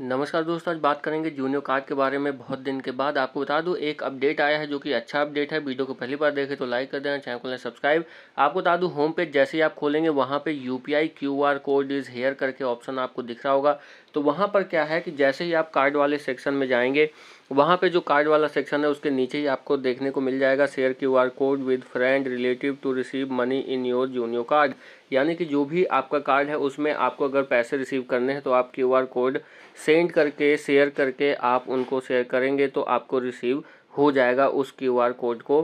नमस्कार दोस्तों आज बात करेंगे जूनियो कार्ड के बारे में बहुत दिन के बाद आपको बता दूं एक अपडेट आया है जो कि अच्छा अपडेट है वीडियो को पहली बार देखें तो लाइक कर देना चैनल को सब्सक्राइब आपको बता दूं होम पेज जैसे ही आप खोलेंगे वहां पे Q R code is here करके ऑप्शन आपको दिख रहा होगा तो वहाँ पर क्या है कि जैसे ही आप कार्ड वाले सेक्शन में जाएंगे वहाँ पे जो कार्ड वाला सेक्शन है उसके नीचे ही आपको देखने को मिल जाएगा share Q R code with friend relative to receive money in your Junio card यानी कि जो भी आपका कार्ड है उसमें आपको अगर पैसे रिसीव करने हैं तो आप क्यू आर कोड सेंड करके शेयर करके आप उनको शेयर करेंगे तो आपको रिसीव हो जाएगा उस क्यू आर कोड को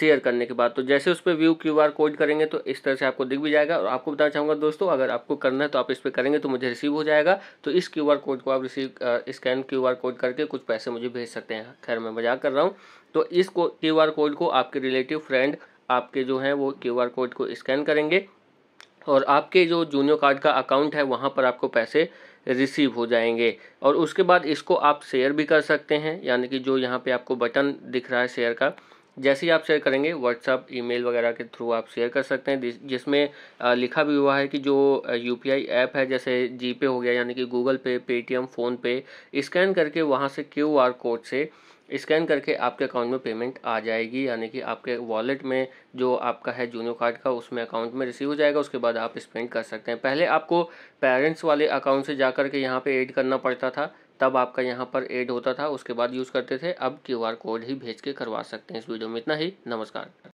शेयर करने के बाद तो जैसे उस पर व्यू क्यू आर कोड करेंगे तो इस तरह से आपको दिख भी जाएगा और आपको बताना चाहूँगा दोस्तों अगर आपको करना है तो आप इस पर करेंगे तो मुझे रिसीव हो जाएगा तो इस क्यू आर कोड को आप receive scan Q R code करके कुछ पैसे मुझे भेज सकते हैं खैर मैं मजाक कर रहा हूँ तो इस क्यू आर कोड को आपके रिलेटिव फ्रेंड आपके जो हैं वो क्यू आर कोड को स्कैन करेंगे और आपके जो जूनियो कार्ड का अकाउंट है वहाँ पर आपको पैसे रिसीव हो जाएंगे और उसके बाद इसको आप शेयर भी कर सकते हैं यानी कि जो यहाँ पे आपको बटन दिख रहा है शेयर का जैसे ही आप शेयर करेंगे व्हाट्सअप ईमेल वगैरह के थ्रू आप शेयर कर सकते हैं जिसमें लिखा भी हुआ है कि जो यू ऐप है जैसे जी पे हो गया यानी कि गूगल पे पेटीएम फ़ोन पे स्कैन करके वहाँ से क्यू कोड से स्कैन करके आपके अकाउंट में पेमेंट आ जाएगी यानी कि आपके वॉलेट में जो आपका है जूनियो कार्ड का उसमें अकाउंट में रिसीव हो जाएगा उसके बाद आप स्पेंड कर सकते हैं पहले आपको पेरेंट्स वाले अकाउंट से जा कर के यहाँ पर ऐड करना पड़ता था तब आपका यहाँ पर एड होता था उसके बाद यूज़ करते थे अब क्यू कोड ही भेज के करवा सकते हैं इस वीडियो में इतना ही नमस्कार